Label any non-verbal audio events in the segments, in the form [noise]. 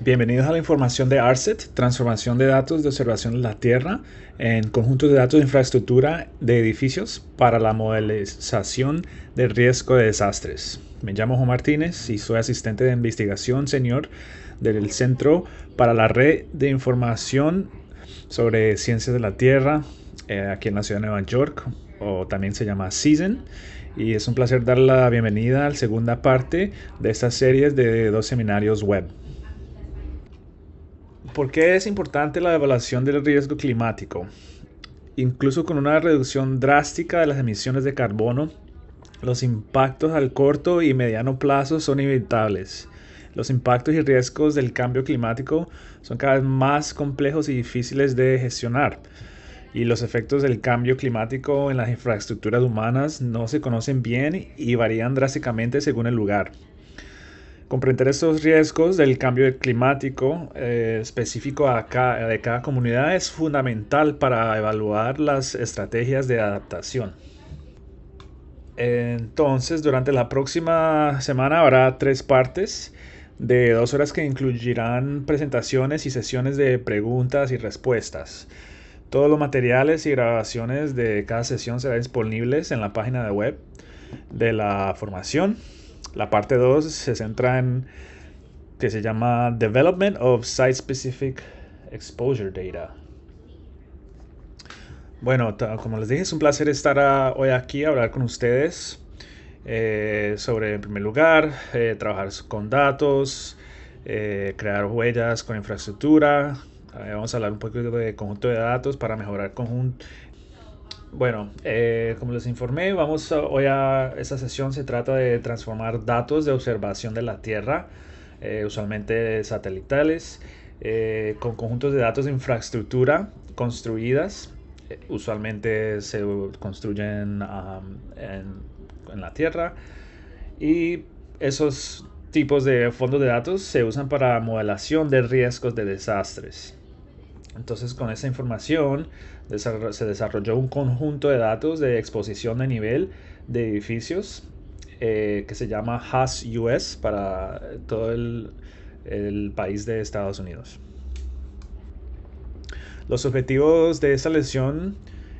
bienvenidos a la información de ARSET, transformación de datos de observación de la Tierra en conjuntos de datos de infraestructura de edificios para la modelización del riesgo de desastres. Me llamo Juan Martínez y soy asistente de investigación señor, del Centro para la Red de Información sobre Ciencias de la Tierra eh, aquí en la ciudad de Nueva York, o también se llama Season. Y es un placer dar la bienvenida a la segunda parte de estas series de dos seminarios web. ¿Por qué es importante la evaluación del riesgo climático? Incluso con una reducción drástica de las emisiones de carbono, los impactos al corto y mediano plazo son inevitables. Los impactos y riesgos del cambio climático son cada vez más complejos y difíciles de gestionar. Y los efectos del cambio climático en las infraestructuras humanas no se conocen bien y varían drásticamente según el lugar. Comprender estos riesgos del cambio climático eh, específico de cada comunidad es fundamental para evaluar las estrategias de adaptación. Entonces, durante la próxima semana habrá tres partes de dos horas que incluirán presentaciones y sesiones de preguntas y respuestas. Todos los materiales y grabaciones de cada sesión serán disponibles en la página web de la formación la parte 2 se centra en que se llama Development of Site-Specific Exposure Data. Bueno, como les dije, es un placer estar hoy aquí a hablar con ustedes eh, sobre, en primer lugar, eh, trabajar con datos, eh, crear huellas con infraestructura. vamos a hablar un poquito de conjunto de datos para mejorar conjunto bueno, eh, como les informé, vamos hoy a esta sesión se trata de transformar datos de observación de la Tierra, eh, usualmente satelitales, eh, con conjuntos de datos de infraestructura construidas. usualmente se construyen en la Tierra y esos tipos de fondos de datos se usan para modelación de riesgos de desastres. Entonces con esa información se desarrolló un conjunto de datos de exposición de nivel de edificios eh, que se llama HAS US para todo el, país de Estados Unidos. Los objetivos de esta lección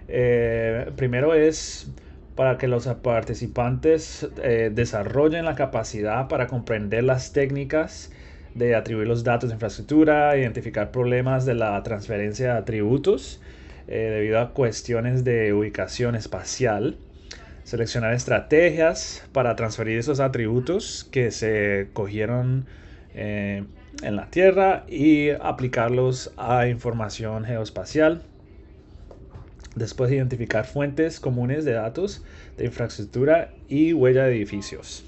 eh, primero es para que los participantes eh, desarrollen la capacidad para comprender las técnicas de atribuir los datos de infraestructura, identificar problemas de la transferencia de atributos eh, debido a cuestiones de ubicación espacial, seleccionar estrategias para transferir esos atributos que se cogieron eh, en la Tierra y aplicarlos a información geoespacial. Después identificar fuentes comunes de datos de infraestructura y huella de edificios.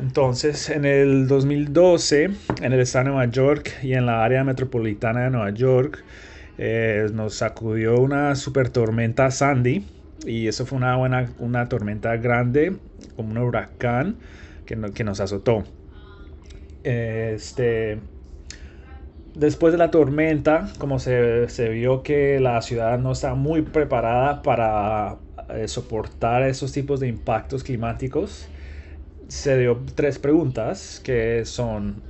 Entonces, en el 2012, en el estado de Nueva York y en la área metropolitana de Nueva York, eh, nos sacudió una super tormenta Sandy. Y eso fue una, buena, una tormenta grande, como un huracán, que, nos azotó. Este, después de la tormenta, como se, vio que la ciudad no está muy preparada para eh, soportar esos tipos de impactos climáticos, se dio tres preguntas que son,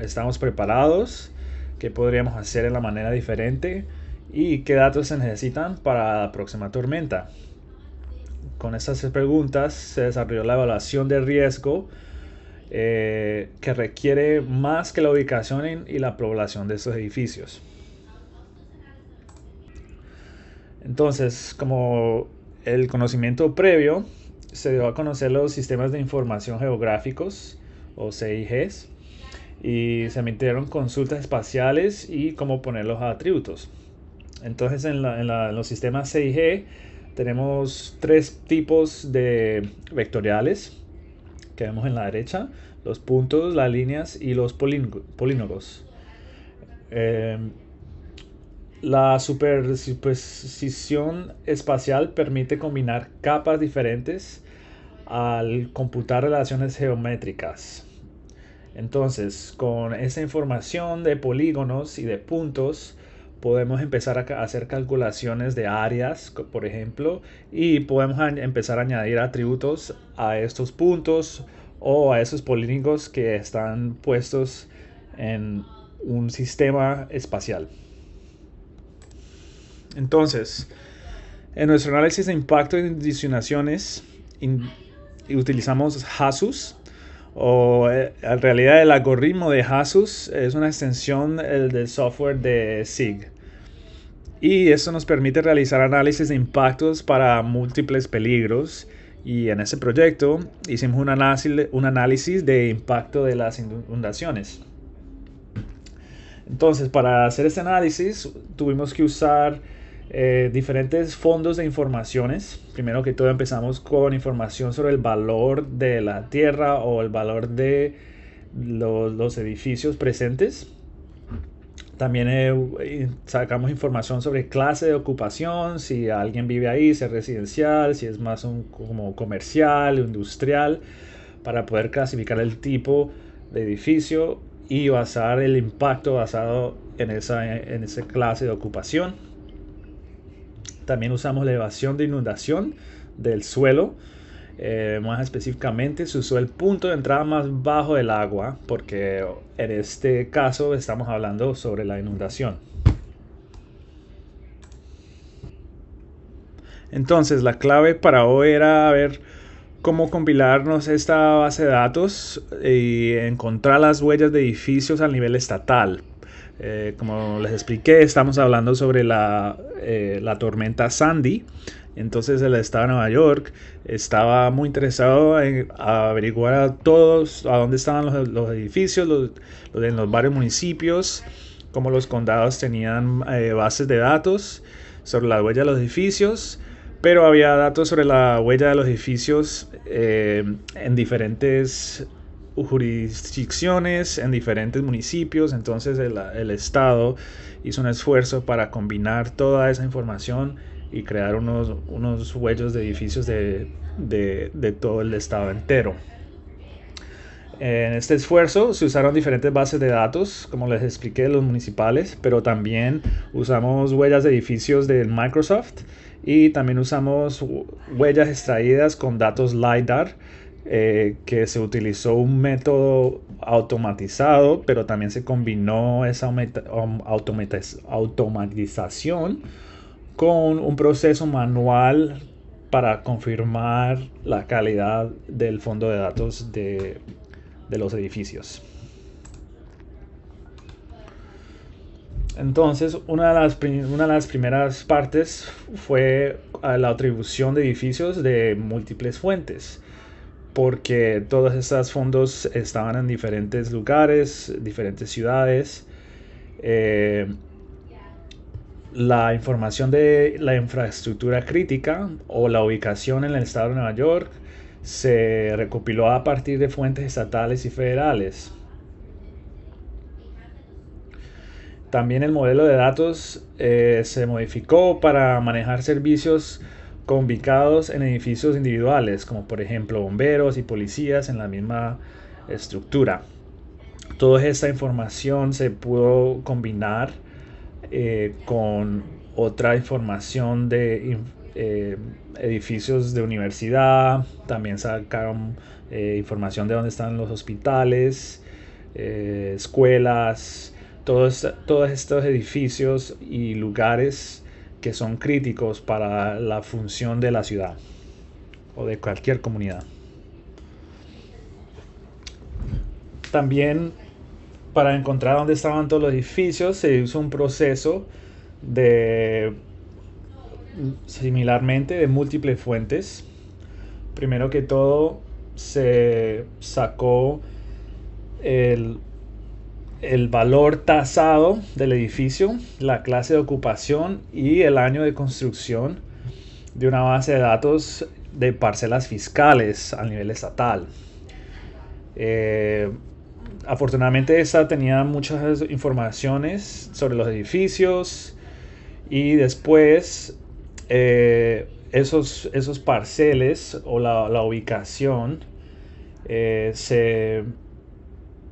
¿estamos preparados? ¿Qué podríamos hacer de la manera diferente? ¿Y qué datos se necesitan para la próxima tormenta? Con estas tres preguntas se desarrolló la evaluación de riesgo eh, que requiere más que la ubicación y la población de estos edificios. Entonces, como el conocimiento previo, se dio a conocer los sistemas de información geográficos o CIGs y se emitieron consultas espaciales y cómo poner los atributos. Entonces en, los sistemas CIG tenemos tres tipos de vectoriales que vemos en la derecha, los puntos, las líneas y los polígonos. Em, la superposición espacial permite combinar capas diferentes al computar relaciones geométricas. Entonces, con esa información de polígonos y de puntos, podemos empezar a hacer calculaciones de áreas, por ejemplo, y podemos empezar a añadir atributos a estos puntos o a esos polígonos que están puestos en un sistema espacial. Entonces, en nuestro análisis de impacto de disyunaciones, utilizamos Hasus o eh, en realidad el algoritmo de Hasus es una extensión del software de SIG. Y eso nos permite realizar análisis de impactos para múltiples peligros. Y en ese proyecto hicimos un análisis, un análisis de impacto de las inundaciones. Entonces, para hacer ese análisis tuvimos que usar eh, diferentes fondos de informaciones primero que todo empezamos con información sobre el valor de la tierra o el valor de los, edificios presentes. También eh, sacamos información sobre clase de ocupación, si alguien vive ahí, si es residencial, si es más un, como comercial, industrial, para poder clasificar el tipo de edificio y basar el impacto basado en esa clase de ocupación. También usamos la elevación de inundación del suelo. Eh, más específicamente se usó el punto de entrada más bajo del agua porque en este caso estamos hablando sobre la inundación. Entonces la clave para hoy era ver cómo compilarnos esta base de datos y encontrar las huellas de edificios a nivel estatal eh, como les expliqué, estamos hablando sobre la, eh, la, tormenta Sandy. Entonces el estado de Nueva York estaba muy interesado en averiguar a todos, a dónde estaban los, los edificios, los, en los varios municipios, cómo los condados tenían eh, bases de datos sobre la huella de los edificios, pero había datos sobre la huella de los edificios en diferentes jurisdicciones, en diferentes municipios, entonces el, Estado hizo un esfuerzo para combinar toda esa información y crear unos, unos huellos de edificios de, de todo el Estado entero. En este esfuerzo se usaron diferentes bases de datos, como les expliqué, los municipales, pero también usamos huellas de edificios de Microsoft y también usamos huellas extraídas con datos LiDAR eh, que se utilizó un método automatizado, pero también se combinó esa um, automatización con un proceso manual para confirmar la calidad del fondo de datos de, los edificios. Entonces, una de, las, primeras partes fue la atribución de edificios de múltiples fuentes porque todos estos fondos estaban en diferentes lugares, diferentes ciudades. Eh, la información de la infraestructura crítica o la ubicación en el estado de Nueva York se recopiló a partir de fuentes estatales y federales. También el modelo de datos eh, se modificó para manejar servicios convicados en edificios individuales, como por ejemplo bomberos y policías en la misma estructura. Toda esta información se pudo combinar eh, con otra información de eh, edificios de universidad, también sacaron eh, información de dónde están los hospitales, escuelas, todos estos edificios y lugares que son críticos para la función de la ciudad o de cualquier comunidad. También para encontrar dónde estaban todos los edificios se hizo un proceso de similarmente de múltiples fuentes. Primero que todo se sacó el el valor tasado del edificio, la clase de ocupación y el año de construcción de una base de datos de parcelas fiscales a nivel estatal. Eh, afortunadamente esta tenía muchas informaciones sobre los edificios y después eh, esos, esos parceles o la, ubicación eh, se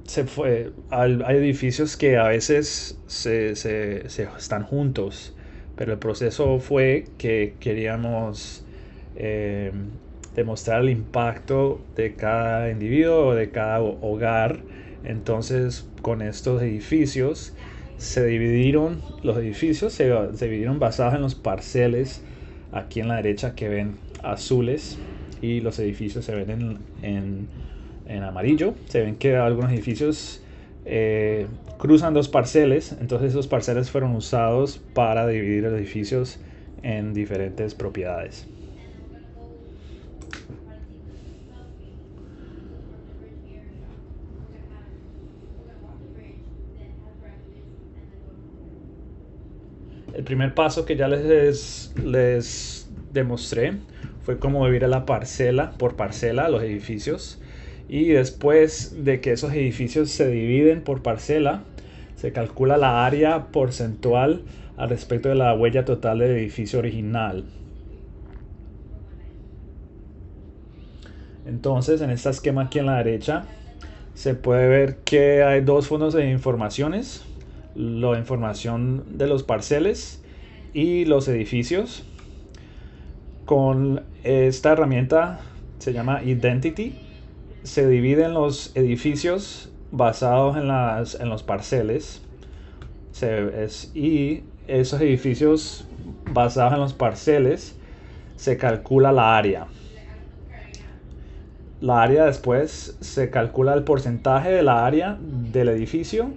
se fue, al, hay edificios que a veces se, están juntos, pero el proceso fue que queríamos eh, demostrar el impacto de cada individuo, o de cada hogar. Entonces, con estos edificios, se dividieron, los edificios se, dividieron basados en los parceles aquí en la derecha que ven azules y los edificios se ven en en amarillo. Se ven que algunos edificios eh, cruzan dos parceles, entonces esos parceles fueron usados para dividir los edificios en diferentes propiedades. El primer paso que ya les, les demostré fue cómo dividir la parcela por parcela los edificios y después de que esos edificios se dividen por parcela, se calcula la área porcentual al respecto de la huella total del edificio original. Entonces, en este esquema aquí en la derecha, se puede ver que hay dos fondos de informaciones, la información de los parceles y los edificios. Con esta herramienta se llama Identity, se dividen los edificios basados en, las, los parceles. y esos edificios basados en los parceles se calcula la área. La área después se calcula el porcentaje de la área del edificio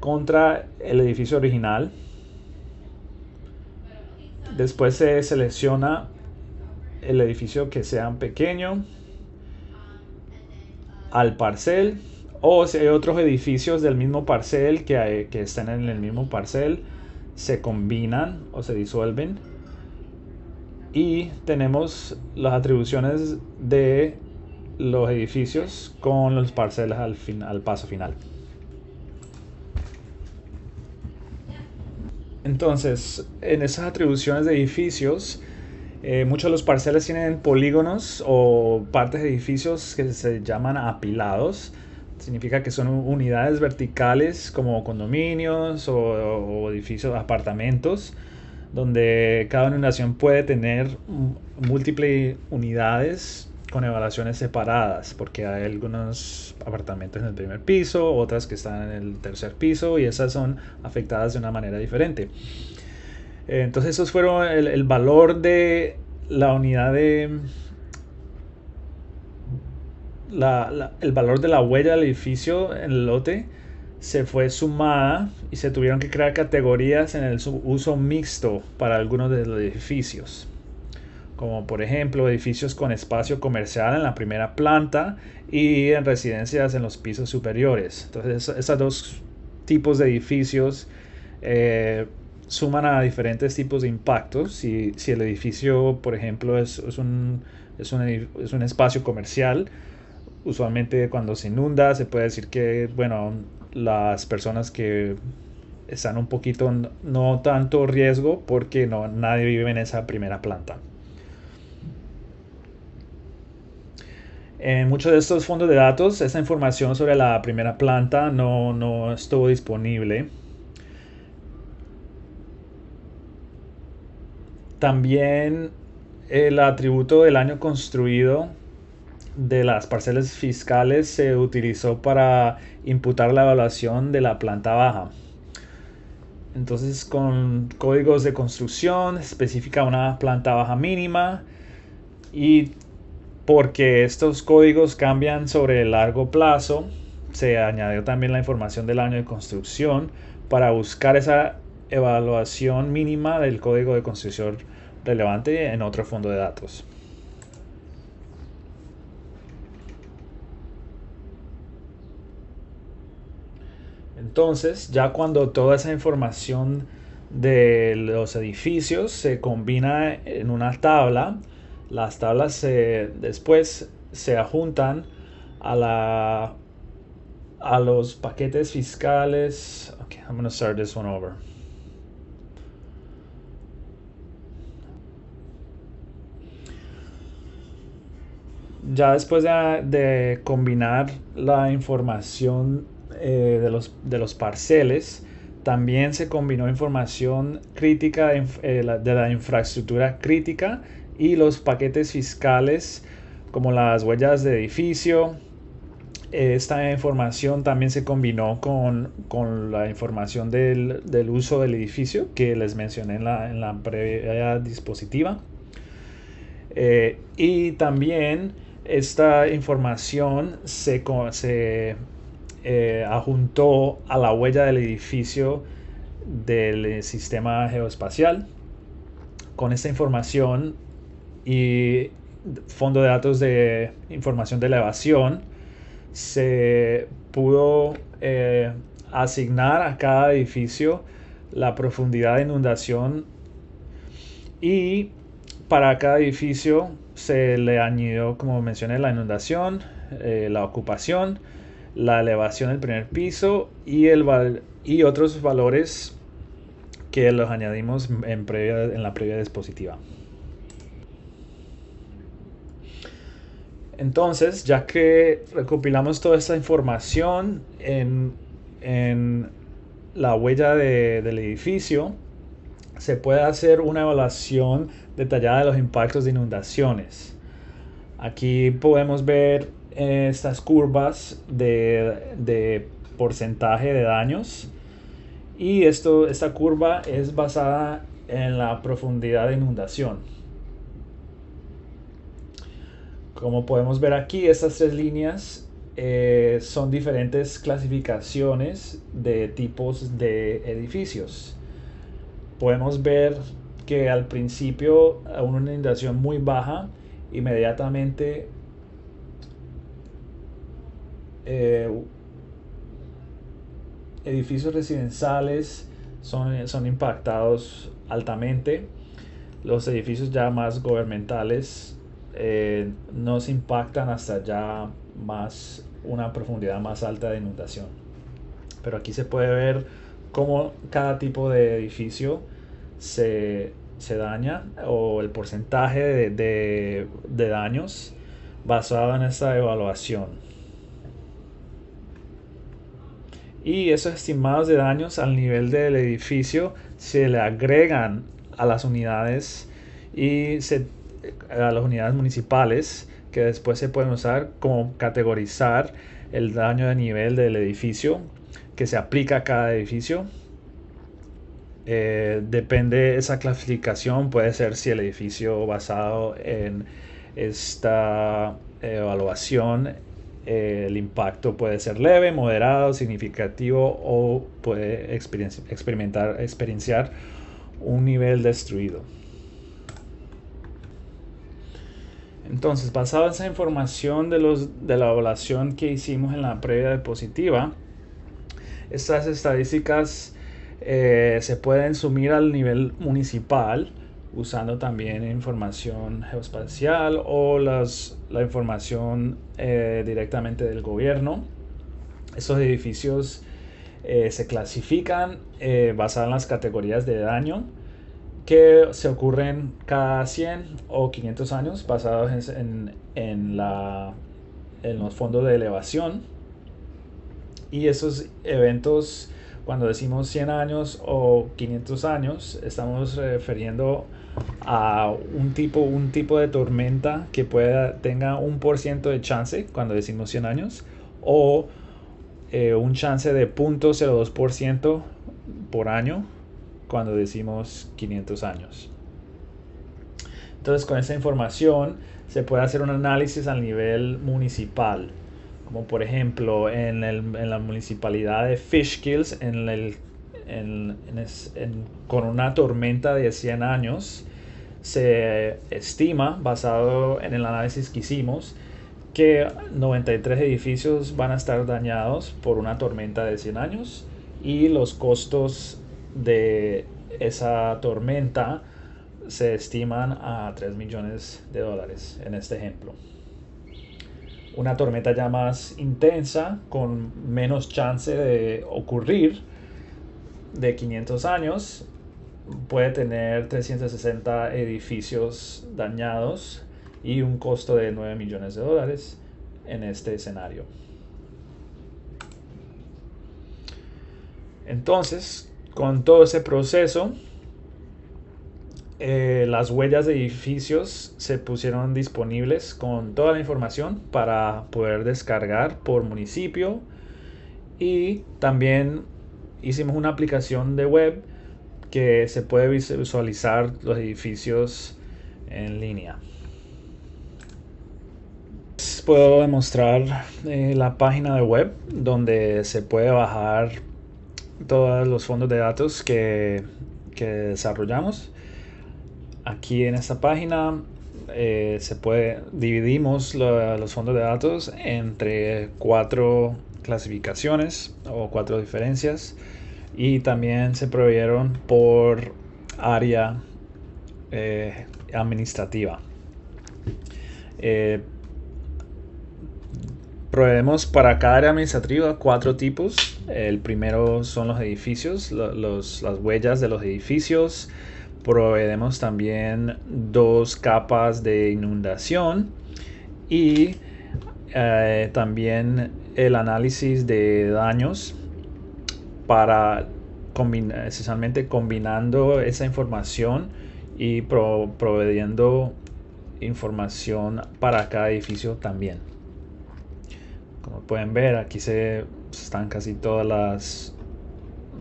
contra el edificio original. Después se selecciona el edificio que sea pequeño al parcel o si hay otros edificios del mismo parcel que, estén están en el mismo parcel, se combinan o se disuelven. Y tenemos las atribuciones de los edificios con los parcelas al, al paso final. Entonces, en esas atribuciones de edificios, eh, muchos de los parcelas tienen polígonos o partes de edificios que se llaman apilados. Significa que son unidades verticales como condominios o, edificios, apartamentos, donde cada inundación puede tener múltiples unidades con evaluaciones separadas, porque hay algunos apartamentos en el primer piso, otras que están en el tercer piso y esas son afectadas de una manera diferente entonces esos fueron el, valor de la unidad de... el valor de la huella del edificio en el lote se fue sumada y se tuvieron que crear categorías en el uso mixto para algunos de los edificios. Como por ejemplo edificios con espacio comercial en la primera planta y en residencias en los pisos superiores. Entonces esos dos tipos de edificios eh, suman a diferentes tipos de impactos. Si, el edificio, por ejemplo, es, es, un, espacio comercial, usualmente cuando se inunda se puede decir que, bueno, las personas que están un poquito no tanto riesgo porque no, nadie vive en esa primera planta. En muchos de estos fondos de datos, esa información sobre la primera planta no, no estuvo disponible También el atributo del año construido de las parcelas fiscales se utilizó para imputar la evaluación de la planta baja. Entonces con códigos de construcción especifica una planta baja mínima y porque estos códigos cambian sobre el largo plazo, se añadió también la información del año de construcción para buscar esa evaluación mínima del código de construcción relevante en otro fondo de datos. Entonces, ya cuando toda esa información de los edificios se combina en una tabla, las tablas después se adjuntan a, la, a los paquetes fiscales. Okay, I'm going start this one over. ya después de, combinar la información eh, de, los, parceles, también se combinó información crítica eh, de, la, infraestructura crítica y los paquetes fiscales como las huellas de edificio. Esta información también se combinó con, la información del, uso del edificio que les mencioné en la, en previa dispositiva. Eh, y también esta información se, se eh, adjuntó a la huella del edificio del eh, sistema geoespacial. Con esta información y fondo de datos de información de elevación, se pudo eh, asignar a cada edificio la profundidad de inundación y para cada edificio se le añadió, como mencioné, la inundación, eh, la ocupación, la elevación del primer piso y, y otros valores que los añadimos en, la previa dispositiva. Entonces, ya que recopilamos toda esta información en, en la huella del edificio, se puede hacer una evaluación detallada de los impactos de inundaciones. Aquí podemos ver eh, estas curvas de, porcentaje de daños y esto, esta curva es basada en la profundidad de inundación. Como podemos ver aquí, estas tres líneas eh, son diferentes clasificaciones de tipos de edificios podemos ver que al principio a una inundación muy baja, inmediatamente eh, edificios residenciales son, impactados altamente. Los edificios ya más gubernamentales eh, no se impactan hasta ya más una profundidad más alta de inundación. Pero aquí se puede ver cómo cada tipo de edificio se, daña o el porcentaje de, daños basado en esta evaluación. Y esos estimados de daños al nivel del edificio se le agregan a las unidades y a las unidades municipales que después se pueden usar como categorizar el daño de nivel del edificio que se aplica a cada edificio Depende eh, depende esa clasificación, puede ser si el edificio basado en esta eh, evaluación, eh, el impacto puede ser leve, moderado, significativo o puede experimentar, experienciar un nivel destruido. Entonces, basado en esa información de, los, de la evaluación que hicimos en la previa diapositiva, estas estadísticas eh, se pueden sumir al nivel municipal usando también información geoespacial o las, la información eh, directamente del gobierno. esos edificios eh, se clasifican basadas en las categorías de daño que se ocurren cada 100 o 500 años basados en, la, en los fondos de elevación. Y esos eventos cuando decimos 100 años o 500 años, estamos refiriendo a un tipo, un tipo de tormenta que pueda, tenga un por ciento de chance cuando decimos 100 años o eh, un chance de 0.02% por año cuando decimos 500 años. Entonces con esa información se puede hacer un análisis a nivel municipal como por ejemplo en, el, la municipalidad de Fishkills, con una tormenta de 100 años, se estima, basado en el análisis que hicimos, que 93 edificios van a estar dañados por una tormenta de 100 años y los costos de esa tormenta se estiman a 3 millones de dólares en este ejemplo una tormenta ya más intensa, con menos chance de ocurrir, de 500 años, puede tener 360 edificios dañados y un costo de 9 millones de dólares en este escenario. Entonces, con todo ese proceso, eh, las huellas de edificios se pusieron disponibles con toda la información para poder descargar por municipio y también hicimos una aplicación de web que se puede visualizar los edificios en línea. puedo demostrar eh, la página de web donde se puede bajar todos los fondos de datos que desarrollamos aquí en esta página eh, se puede dividimos los fondos de datos entre cuatro clasificaciones o cuatro diferencias y también se proveyeron por área eh, administrativa. Eh, proveemos para cada área administrativa cuatro tipos. El primero son los edificios, las huellas de los edificios. Proveemos también dos capas de inundación y eh, también el análisis de daños para esencialmente combinando esa información y pro proveyendo información para cada edificio también. Como pueden ver, aquí se están casi todas las,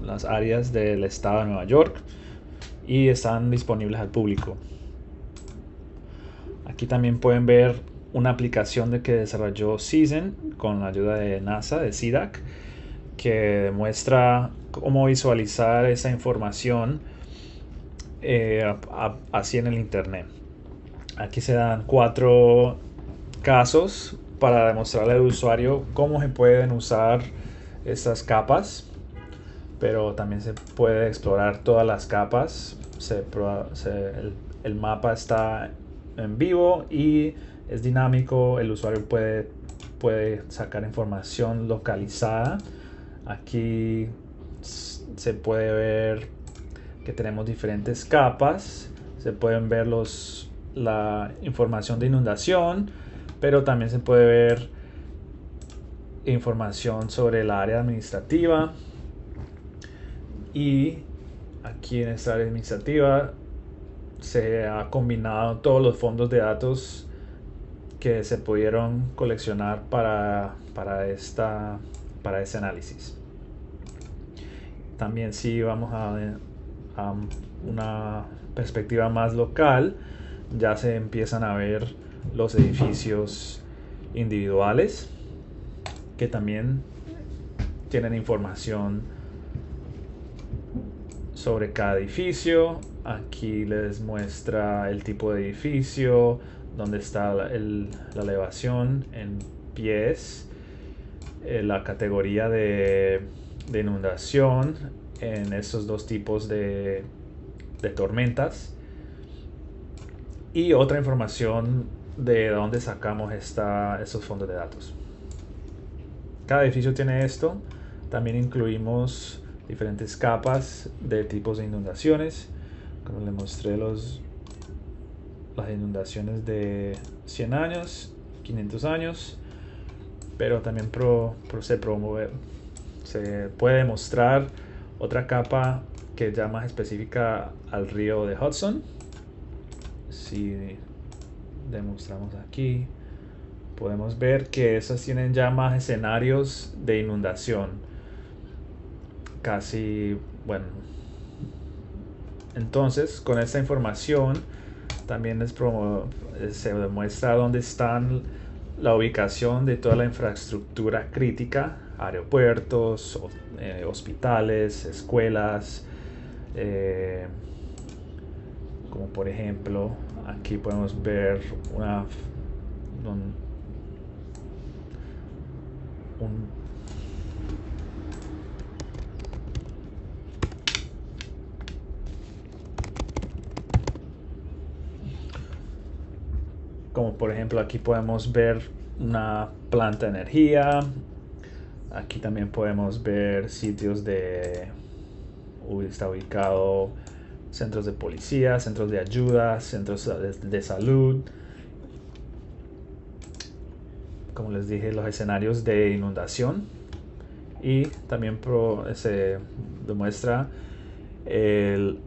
las áreas del estado de Nueva York y están disponibles al público. Aquí también pueden ver una aplicación de que desarrolló Season con la ayuda de NASA, de SIDAC, que demuestra cómo visualizar esa información eh, así en el Internet. Aquí se dan cuatro casos para demostrarle al usuario cómo se pueden usar estas capas, pero también se puede explorar todas las capas se, se, el, mapa está en vivo y es dinámico, el usuario puede, puede sacar información localizada. Aquí se puede ver que tenemos diferentes capas, se pueden ver la información de inundación, pero también se puede ver información sobre el área administrativa y aquí en esta área administrativa se ha combinado todos los fondos de datos que se pudieron coleccionar para, para, esta, para ese análisis. También si vamos a, a una perspectiva más local, ya se empiezan a ver los edificios individuales que también tienen información sobre cada edificio. Aquí les muestra el tipo de edificio, donde está la, elevación en pies, eh, la categoría de, inundación en esos dos tipos de, tormentas y otra información de dónde sacamos esta, estos fondos de datos. Cada edificio tiene esto. También incluimos diferentes capas de tipos de inundaciones. Como les mostré los, las inundaciones de 100 años, 500 años, pero también se se puede mostrar otra capa que ya más específica al río de Hudson. Si demostramos aquí, podemos ver que esas tienen ya más escenarios de inundación casi, bueno. Entonces, con esta información también eh, se demuestra dónde están la ubicación de toda la infraestructura crítica, aeropuertos, eh, hospitales, escuelas, eh, como por ejemplo, aquí podemos ver una, un Como por ejemplo aquí podemos ver una planta de energía. Aquí también podemos ver sitios de... Está ubicado centros de policía, centros de ayuda, centros de salud. Como les dije, los escenarios de inundación. Y también se demuestra el,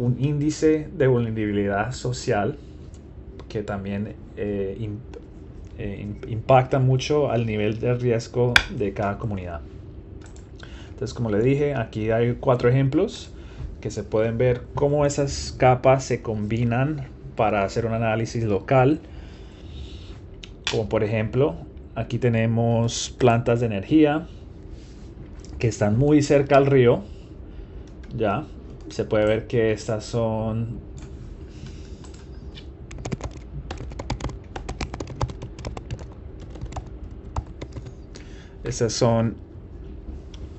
un índice de vulnerabilidad social que también eh, eh, impacta mucho al nivel de riesgo de cada comunidad. Entonces, como le dije, aquí hay cuatro ejemplos que se pueden ver cómo esas capas se combinan para hacer un análisis local. Como por ejemplo, aquí tenemos plantas de energía que están muy cerca al río. Ya se puede ver que estas son Esas son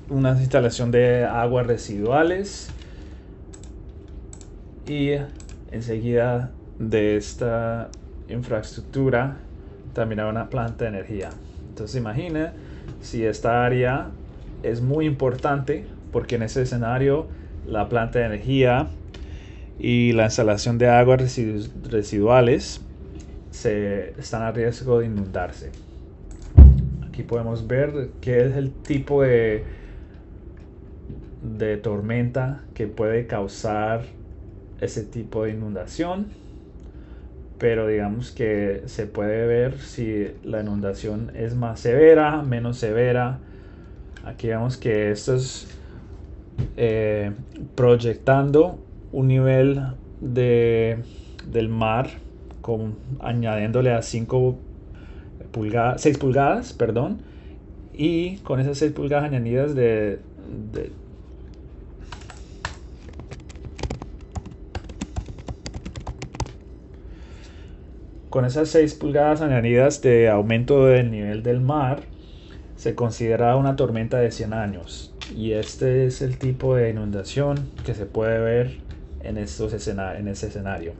una instalación de aguas residuales. Y enseguida de esta infraestructura también hay una planta de energía. Entonces imagina si esta área es muy importante porque en ese escenario la planta de energía y la instalación de aguas residuales se están a riesgo de inundarse. Aquí podemos ver qué es el tipo de, de tormenta que puede causar ese tipo de inundación. Pero digamos que se puede ver si la inundación es más severa, menos severa. Aquí vemos que esto es eh, proyectando un nivel del mar con, añadiéndole a 5 6 pulgadas, perdón, y con esas 6 pulgadas añadidas de, con esas 6 pulgadas añadidas de aumento del nivel del mar, se considera una tormenta de 100 años. Y este es el tipo de inundación que se puede ver en, estos escena en ese escenario.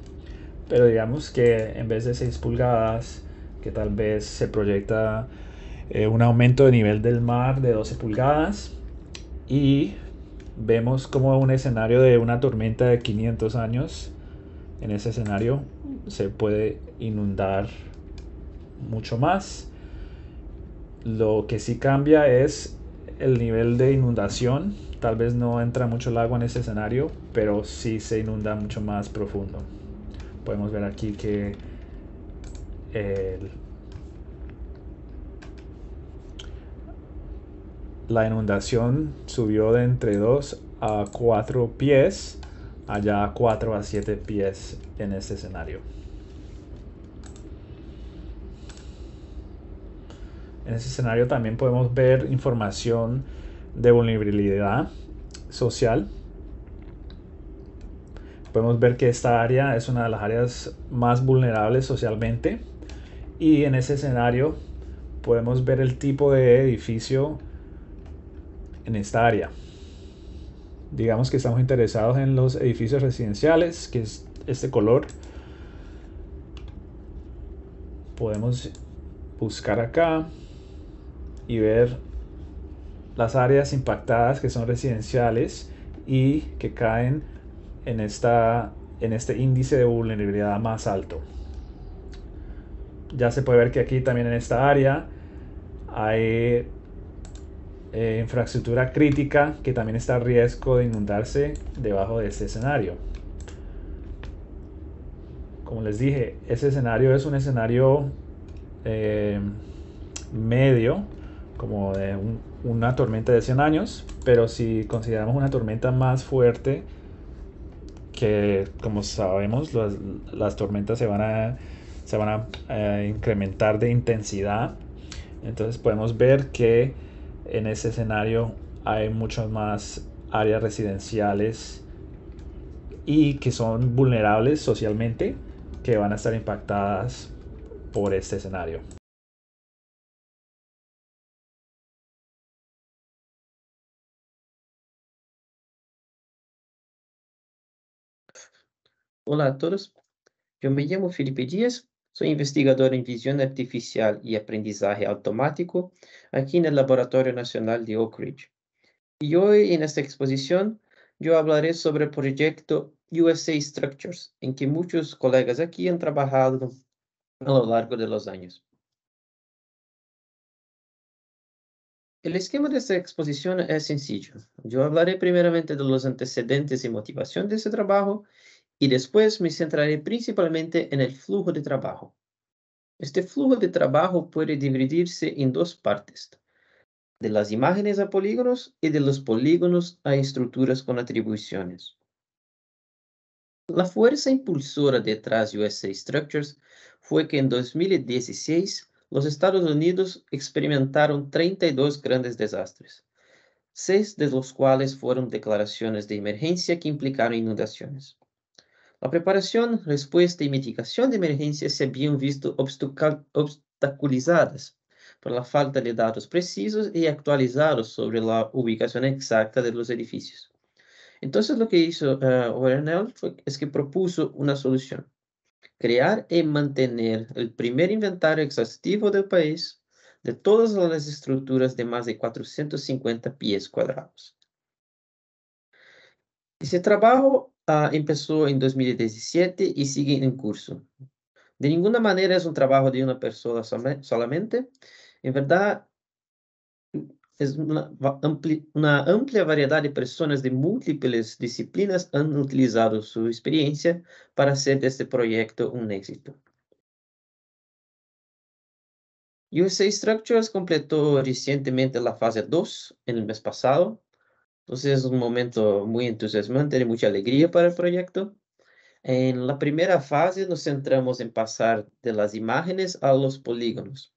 Pero digamos que en vez de 6 pulgadas, que tal vez se proyecta eh, un aumento de nivel del mar de 12 pulgadas y vemos como un escenario de una tormenta de 500 años, en ese escenario se puede inundar mucho más. Lo que sí cambia es el nivel de inundación. Tal vez no entra mucho el agua en ese escenario, pero sí se inunda mucho más profundo. Podemos ver aquí que la inundación subió de entre 2 a 4 pies, allá 4 a 7 pies en este escenario. En este escenario también podemos ver información de vulnerabilidad social. Podemos ver que esta área es una de las áreas más vulnerables socialmente y en ese escenario podemos ver el tipo de edificio en esta área. Digamos que estamos interesados en los edificios residenciales, que es este color. Podemos buscar acá y ver las áreas impactadas que son residenciales y que caen en, esta, en este índice de vulnerabilidad más alto ya se puede ver que aquí también en esta área hay eh, infraestructura crítica que también está a riesgo de inundarse debajo de este escenario. Como les dije, ese escenario es un escenario eh, medio, como de una tormenta de 100 años, pero si consideramos una tormenta más fuerte, que como sabemos las tormentas se van a se van a eh, incrementar de intensidad. Entonces podemos ver que en ese escenario hay muchas más áreas residenciales y que son vulnerables socialmente que van a estar impactadas por este escenario. Hola a todos, yo me llamo Felipe Díaz soy investigador en visión artificial y aprendizaje automático aquí en el Laboratorio Nacional de Oak Ridge. Y hoy en esta exposición yo hablaré sobre el proyecto USA Structures, en que muchos colegas aquí han trabajado a lo largo de los años. El esquema de esta exposición es sencillo. Yo hablaré primeramente de los antecedentes y motivación de este trabajo y después me centraré principalmente en el flujo de trabajo. Este flujo de trabajo puede dividirse en dos partes, de las imágenes a polígonos y de los polígonos a estructuras con atribuciones. La fuerza impulsora detrás de USA Structures fue que en 2016 los Estados Unidos experimentaron 32 grandes desastres, seis de los cuales fueron declaraciones de emergencia que implicaron inundaciones. La preparación, respuesta y mitigación de emergencias se habían visto obstaculizadas por la falta de datos precisos y actualizados sobre la ubicación exacta de los edificios. Entonces lo que hizo uh, es que propuso una solución. Crear y mantener el primer inventario exhaustivo del país de todas las estructuras de más de 450 pies cuadrados. Ese trabajo Ah, empezó en 2017 y sigue en curso. De ninguna manera es un trabajo de una persona solamente. En verdad, es una, una amplia variedad de personas de múltiples disciplinas han utilizado su experiencia para hacer de este proyecto un éxito. USA Structures completó recientemente la fase 2 en el mes pasado entonces es un momento muy entusiasmante y mucha alegría para el proyecto. En la primera fase nos centramos en pasar de las imágenes a los polígonos.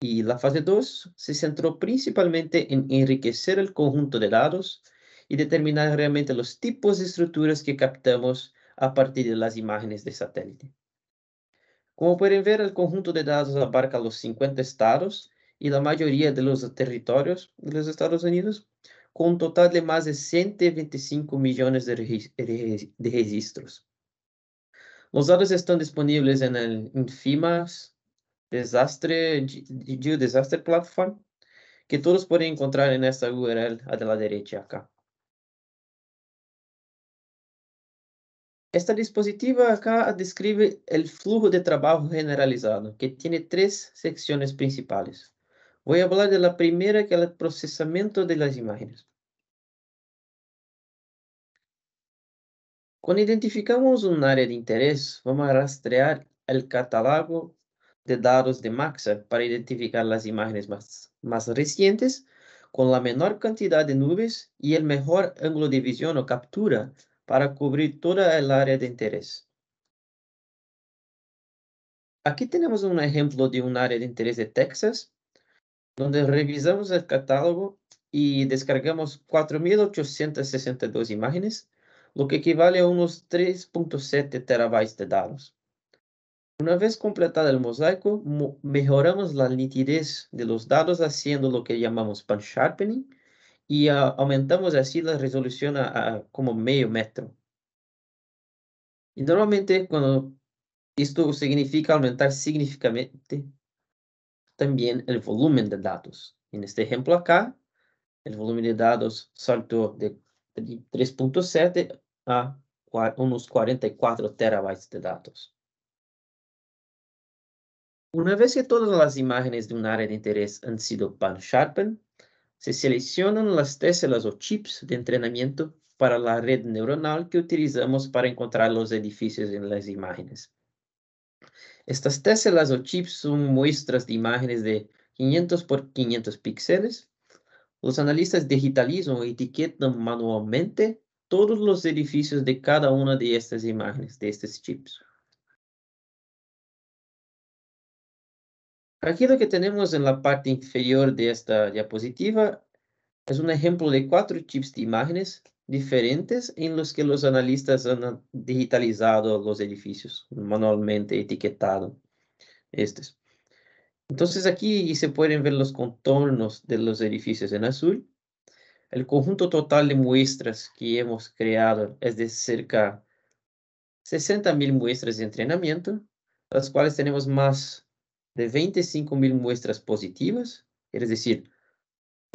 Y la fase 2 se centró principalmente en enriquecer el conjunto de datos y determinar realmente los tipos de estructuras que captamos a partir de las imágenes de satélite. Como pueden ver, el conjunto de datos abarca los 50 estados y la mayoría de los territorios de los Estados Unidos, con un total de más de 125 millones de, registros. Los datos están disponibles en el Infimas Desastre, Platform, que todos pueden encontrar en esta URL a la derecha acá. Esta dispositiva acá describe el flujo de trabajo generalizado, que tiene tres secciones principales. Voy a hablar de la primera, que es el procesamiento de las imágenes. Cuando identificamos un área de interés, vamos a rastrear el catálogo de datos de Maxa para identificar las imágenes más, más recientes con la menor cantidad de nubes y el mejor ángulo de visión o captura para cubrir toda el área de interés. Aquí tenemos un ejemplo de un área de interés de Texas donde revisamos el catálogo y descargamos 4.862 imágenes, lo que equivale a unos 3.7 terabytes de datos. Una vez completado el mosaico, mejoramos la nitidez de los datos haciendo lo que llamamos pan sharpening y ah, aumentamos así la resolución a, como medio metro. Y normalmente cuando esto significa aumentar significativamente también el volumen de datos. En este ejemplo acá, el volumen de datos saltó de 3.7 a unos 44 terabytes de datos. Una vez que todas las imágenes de un área de interés han sido pan sharpen se seleccionan las teselas o chips de entrenamiento para la red neuronal que utilizamos para encontrar los edificios en las imágenes. Estas teselas o chips son muestras de imágenes de 500 por 500 píxeles. Los analistas digitalizan o etiquetan manualmente todos los edificios de cada una de estas imágenes, de estos chips. Aquí lo que tenemos en la parte inferior de esta diapositiva es un ejemplo de cuatro chips de imágenes diferentes en los que los analistas han digitalizado los edificios manualmente, etiquetado estos. Entonces aquí se pueden ver los contornos de los edificios en azul. El conjunto total de muestras que hemos creado es de cerca 60.000 muestras de entrenamiento, las cuales tenemos más de 25.000 muestras positivas, es decir,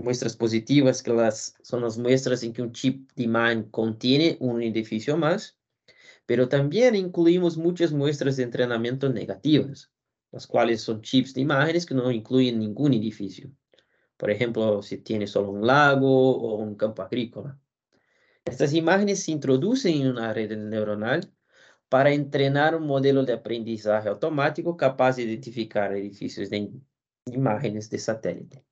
muestras positivas, que las, son las muestras en que un chip de imagen contiene un edificio más, pero también incluimos muchas muestras de entrenamiento negativas, las cuales son chips de imágenes que no incluyen ningún edificio. Por ejemplo, si tiene solo un lago o un campo agrícola. Estas imágenes se introducen en una red neuronal para entrenar un modelo de aprendizaje automático capaz de identificar edificios de imágenes de satélite.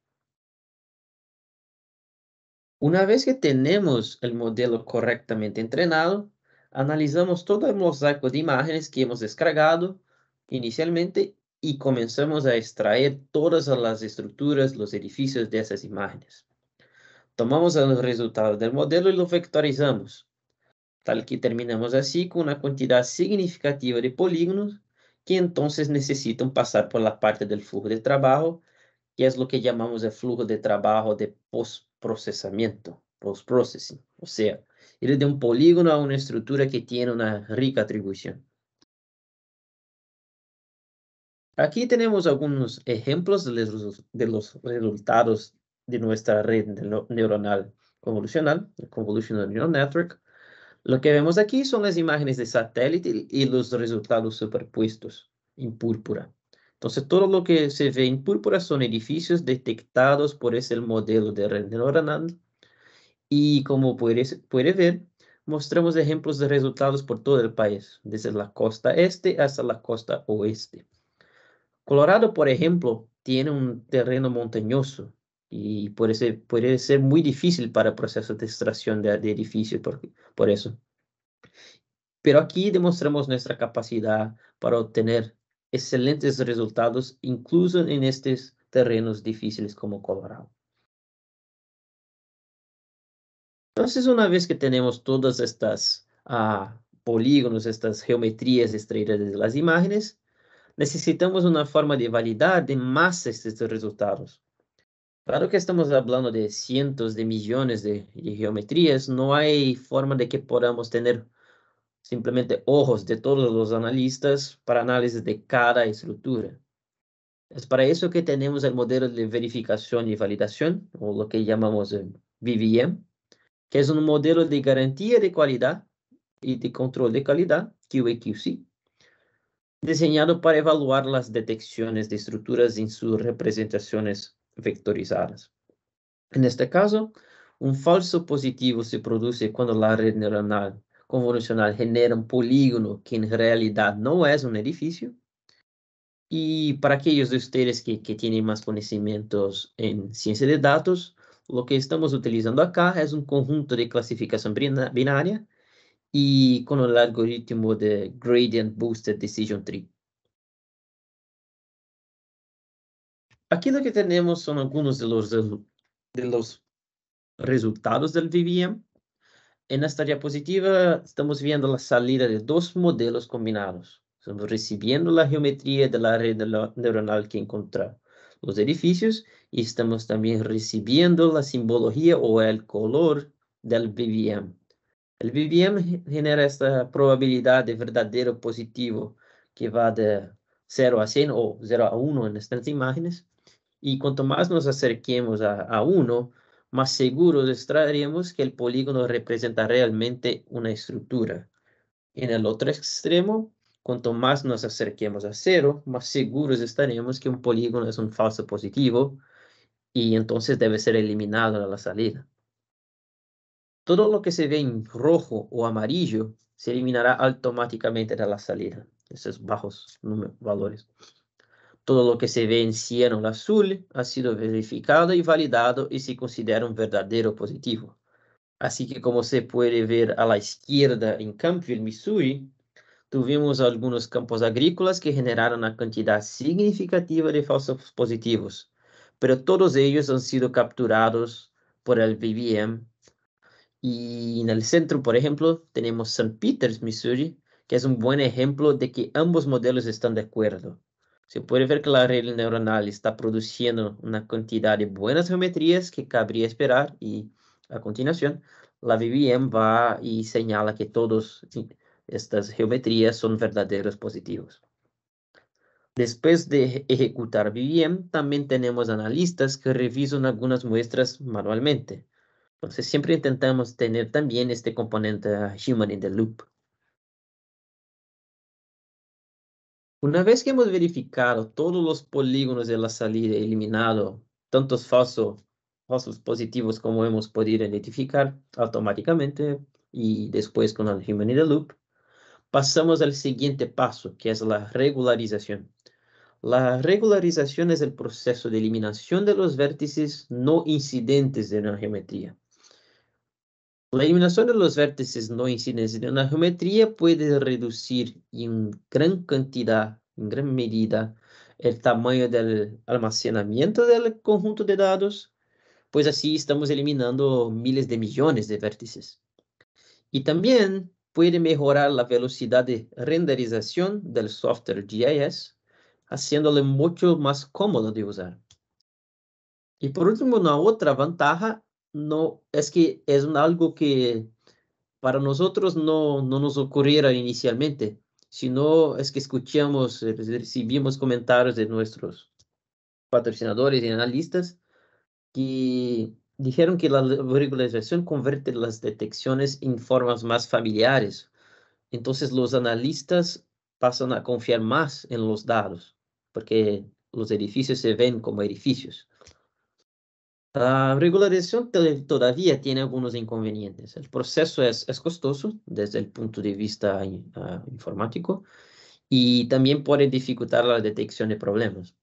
Una vez que tenemos el modelo correctamente entrenado, analizamos todo el mosaico de imágenes que hemos descargado inicialmente y comenzamos a extraer todas las estructuras, los edificios de esas imágenes. Tomamos los resultados del modelo y los vectorizamos, tal que terminamos así con una cantidad significativa de polígonos que entonces necesitan pasar por la parte del flujo de trabajo que es lo que llamamos el flujo de trabajo de postprocesamiento, post-processing, o sea, ir de un polígono a una estructura que tiene una rica atribución. Aquí tenemos algunos ejemplos de los, de los resultados de nuestra red neuronal convolucional, Convolutional Neural Network. Lo que vemos aquí son las imágenes de satélite y los resultados superpuestos en púrpura. Entonces, todo lo que se ve en púrpura son edificios detectados por ese modelo de Renan-Ranald. Y como puede, ver, mostramos ejemplos de resultados por todo el país, desde la costa este hasta la costa oeste. Colorado, por ejemplo, tiene un terreno montañoso y puede ser, puede ser muy difícil para el proceso de extracción de, edificios por, por, eso. Pero aquí demostramos nuestra capacidad para obtener excelentes resultados, incluso en estos terrenos difíciles como Colorado. Entonces, una vez que tenemos todas estas ah, polígonos, estas geometrías extraídas de las imágenes, necesitamos una forma de validar de más estos resultados. Claro que estamos hablando de cientos de millones de, de geometrías, no hay forma de que podamos tener simplemente ojos de todos los analistas para análisis de cada estructura. Es para eso que tenemos el modelo de verificación y validación, o lo que llamamos eh, VVM, que es un modelo de garantía de calidad y de control de calidad, QAQC, diseñado para evaluar las detecciones de estructuras en sus representaciones vectorizadas. En este caso, un falso positivo se produce cuando la red neuronal convolucional genera un polígono que en realidad no es un edificio. Y para aquellos de ustedes que, que tienen más en en ciencia de datos, lo que estamos utilizando acá es un conjunto de clasificación binaria y con el algoritmo de Gradient Boosted Decision Tree. Aquí lo que tenemos son algunos de los, de los resultados del VVM. En esta diapositiva estamos viendo la salida de dos modelos combinados. Estamos recibiendo la geometría de la red neuronal que encontra los edificios y estamos también recibiendo la simbología o el color del BBM. El BBM genera esta probabilidad de verdadero positivo que va de 0 a 100 o 0 a 1 en estas imágenes. Y cuanto más nos acerquemos a, a 1, más seguros estaríamos que el polígono representa realmente una estructura. En el otro extremo, cuanto más nos acerquemos a cero, más seguros estaremos que un polígono es un falso positivo y entonces debe ser eliminado de la salida. Todo lo que se ve en rojo o amarillo se eliminará automáticamente de la salida. Esos bajos valores. Todo lo que se ve en cielo azul ha sido verificado y validado y se considera un verdadero positivo. Así que como se puede ver a la izquierda en Campville, Missouri, tuvimos algunos campos agrícolas que generaron una cantidad significativa de falsos positivos, pero todos ellos han sido capturados por el BBM. Y en el centro, por ejemplo, tenemos St. Peters, Missouri, que es un buen ejemplo de que ambos modelos están de acuerdo se puede ver que la red neuronal está produciendo una cantidad de buenas geometrías que cabría esperar y a continuación la VBM va y señala que todas estas geometrías son verdaderos positivos. Después de ejecutar VBM, también tenemos analistas que revisan algunas muestras manualmente. Entonces siempre intentamos tener también este componente eh, human in the loop. Una vez que hemos verificado todos los polígonos de la salida, eliminado tantos falsos, falsos positivos como hemos podido identificar automáticamente y después con el de Loop, pasamos al siguiente paso, que es la regularización. La regularización es el proceso de eliminación de los vértices no incidentes de una geometría. La eliminación de los vértices no incidentes en una geometría puede reducir en gran cantidad, en gran medida, el tamaño del almacenamiento del conjunto de datos, pues así estamos eliminando miles de millones de vértices. Y también puede mejorar la velocidad de renderización del software GIS, haciéndole mucho más cómodo de usar. Y por último, una otra ventaja no, es que es algo que para nosotros no, nos ocurriera inicialmente, sino es que escuchamos, recibimos eh, comentarios de nuestros patrocinadores y analistas que dijeron que la regularización convierte las detecciones en formas más familiares. Entonces los analistas pasan a confiar más en los datos, porque los edificios se ven como edificios. La ah, regularización todavía tiene algunos inconvenientes. El proceso es, es costoso desde el punto de vista ah, ah, informático y también puede dificultar la detección de problemas.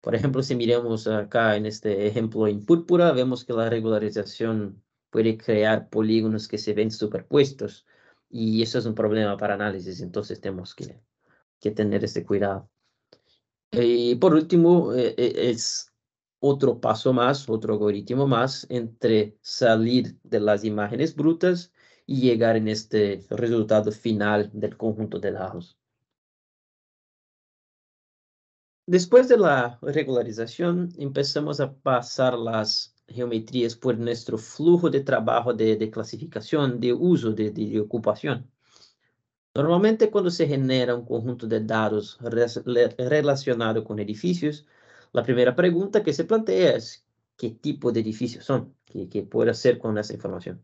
Por ejemplo, si miramos acá en este ejemplo en púrpura, vemos que la regularización puede crear polígonos que se ven superpuestos y eso es un problema para análisis, entonces tenemos que, que tener este cuidado. Eh, y por último, eh, eh, es otro paso más, otro algoritmo más entre salir de las imágenes brutas y llegar en este resultado final del conjunto de datos. Después de la regularización, empezamos a pasar las geometrías por nuestro flujo de trabajo de, clasificación, de uso, de, ocupación. Normalmente cuando se genera un conjunto de datos relacionado con edificios, la primera pregunta que se plantea es, ¿qué tipo de edificios son? ¿Qué, qué puedo hacer con esa información?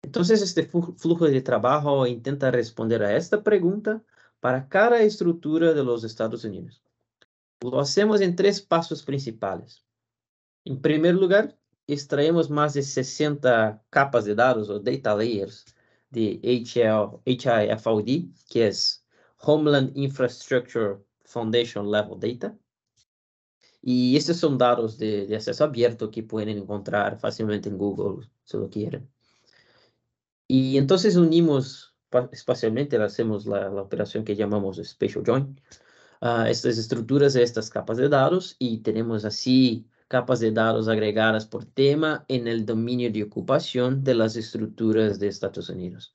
Entonces, este flujo de trabajo intenta responder a esta pregunta para cada estructura de los Estados Unidos. Lo hacemos en tres pasos principales. En primer lugar, extraemos más de 60 capas de datos o data layers de HIFOD, que es Homeland Infrastructure Foundation Level Data, y estos son datos de, acceso abierto que pueden encontrar fácilmente en Google, si lo quieren. Y entonces unimos espacialmente, hacemos la, operación que llamamos Special Join, ah, estas estructuras estas capas de datos y tenemos así capas de datos agregadas por tema en el dominio de ocupación de las estructuras de Estados Unidos.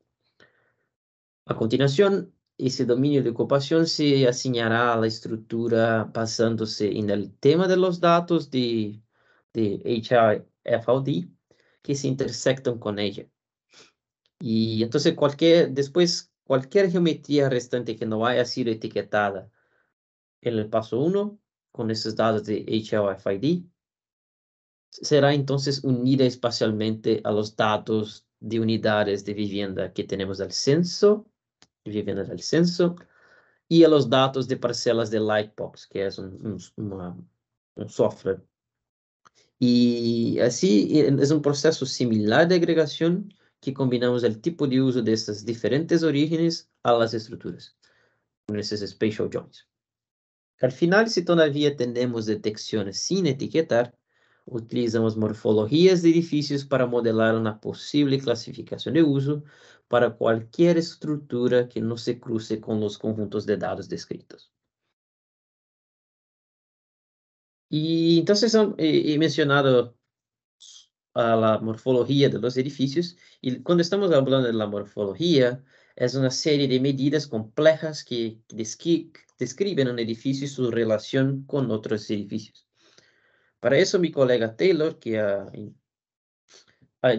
A continuación, ese dominio de ocupación se asignará a la estructura basándose en el tema de los datos de, de que se intersectan con ella. Y entonces cualquier, después cualquier geometría restante que no haya sido etiquetada en el paso 1 con esos datos de HLFID será entonces unida espacialmente a los datos de unidades de vivienda que tenemos del censo vivendo al censo, e a los dados de parcelas de Lightbox, que é um um software. e assim é um processo similar de agregação que combinamos o tipo de uso dessas diferentes origens a las estruturas con spatial joins. Al final, se todavia tenemos detecções sem etiquetar, utilizamos morfologias de edifícios para modelar uma possível classificação de uso, para cualquier estructura que no se cruce con los conjuntos de datos descritos. Y entonces eh, he mencionado a la morfología de los edificios y cuando estamos hablando de la morfología es una serie de medidas complejas que describen un edificio y su relación con otros edificios. Para eso mi colega Taylor, que ha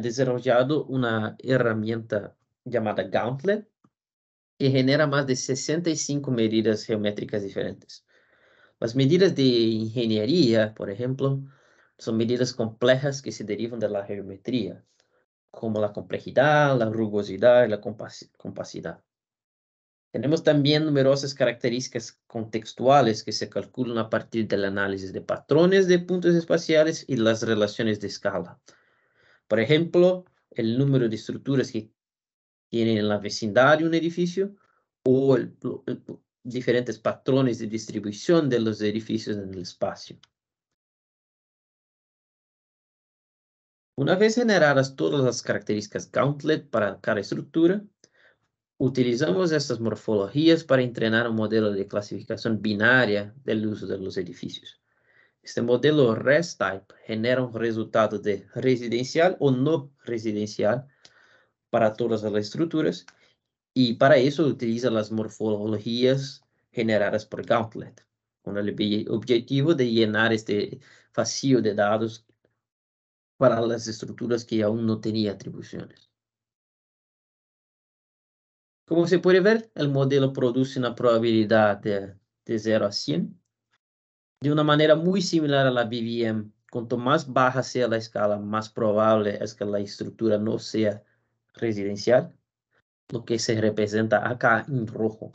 desarrollado una herramienta llamada Gauntlet, que genera más de 65 medidas geométricas diferentes. Las medidas de ingeniería, por ejemplo, son medidas complejas que se derivan de la geometría, como la complejidad, la rugosidad y la compacidad. Tenemos también numerosas características contextuales que se calculan a partir del análisis de patrones de puntos espaciales y las relaciones de escala. Por ejemplo, el número de estructuras que tienen en la vecindad un edificio o diferentes patrones de distribución de los edificios en el espacio. Una vez generadas todas las características Gauntlet para cada estructura, utilizamos estas morfologías para entrenar un modelo de clasificación binaria del uso de los edificios. Este modelo REST-type genera un resultado de residencial o no residencial para todas las estructuras y para eso utiliza las morfologías generadas por Gauntlet, con el objetivo de llenar este vacío de datos para las estructuras que aún no tenía atribuciones. Como se puede ver, el modelo produce una probabilidad de, de 0 a 100 de una manera muy similar a la BVM. Cuanto más baja sea la escala, más probable es que la estructura no sea residencial, lo que se representa acá en rojo.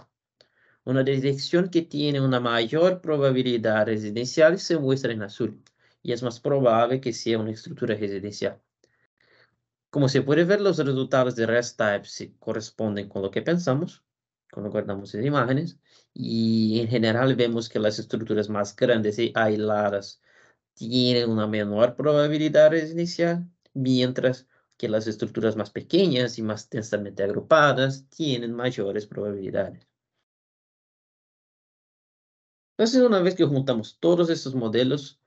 Una dirección que tiene una mayor probabilidad residencial se muestra en azul y es más probable que sea una estructura residencial. Como se puede ver, los resultados de REST type corresponden con lo que pensamos cuando guardamos las imágenes y en general vemos que las estructuras más grandes y aisladas tienen una menor probabilidad residencial, mientras que las estructuras más pequeñas y más densamente agrupadas tienen mayores probabilidades. Entonces, una vez que juntamos todos estos modelos,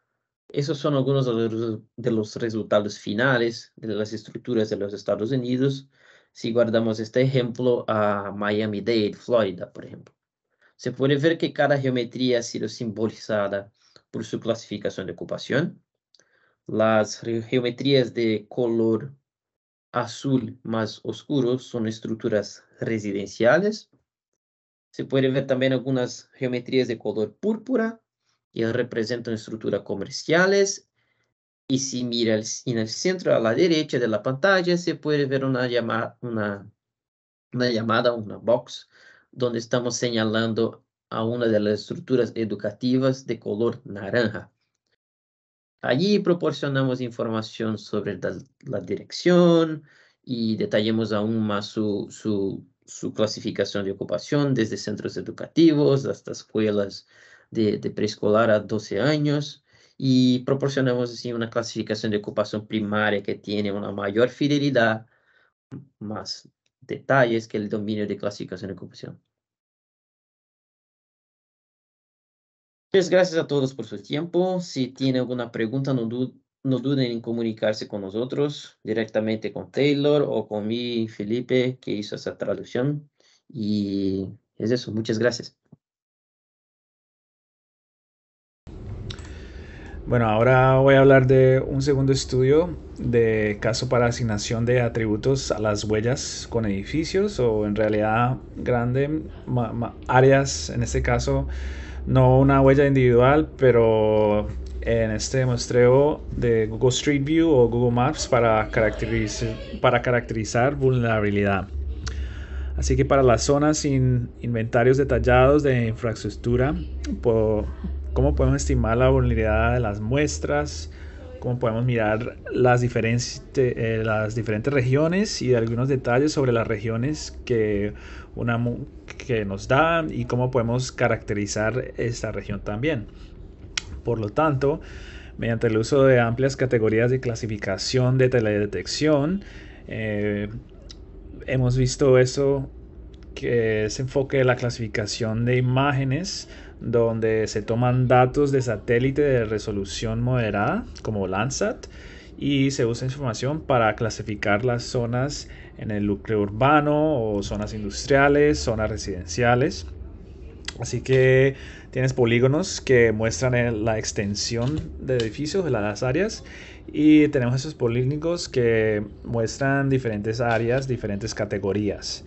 esos son algunos de los resultados finales de las estructuras de los Estados Unidos si guardamos este ejemplo a Miami-Dade, Florida, por ejemplo. Se puede ver que cada geometría ha sido simbolizada por su clasificación de ocupación. Las geometrías de color azul más oscuro son estructuras residenciales. Se pueden ver también algunas geometrías de color púrpura que representan estructuras comerciales. Y si mira en el centro a la derecha de la pantalla, se puede ver una, una, una llamada, una box, donde estamos señalando a una de las estructuras educativas de color naranja. Allí proporcionamos información sobre la, dirección y detallemos aún más su, su, clasificación de ocupación desde centros educativos hasta escuelas de, preescolar a 12 años y proporcionamos así una clasificación de ocupación primaria que tiene una mayor fidelidad, más detalles que el dominio de clasificación de ocupación. Muchas pues, gracias a todos por su tiempo. Si tiene alguna pregunta, no, duden en comunicarse con nosotros directamente con Taylor o con mi Felipe, que hizo esa traducción. Y es eso. Muchas gracias. Bueno, ahora voy a hablar de un segundo estudio de caso para asignación de atributos a las huellas con edificios o en realidad grandes áreas, en este caso no una huella individual, pero en este muestreo de Google Street View o Google Maps para, caracterizar, para caracterizar vulnerabilidad. Así que para las zonas sin inventarios detallados de infraestructura, ¿cómo podemos estimar la vulnerabilidad de las muestras? ¿Cómo podemos mirar las, eh, las diferentes regiones y algunos detalles sobre las regiones que una que nos da y cómo podemos caracterizar esta región también. Por lo tanto, mediante el uso de amplias categorías de clasificación de teledetección, eh, hemos visto eso que es enfoque de la clasificación de imágenes donde se toman datos de satélite de resolución moderada como Landsat y se usa información para clasificar las zonas en el urbano o zonas industriales, zonas residenciales. Así que tienes polígonos que muestran la extensión de edificios, de las áreas, y tenemos esos polígonos que muestran diferentes áreas, diferentes categorías.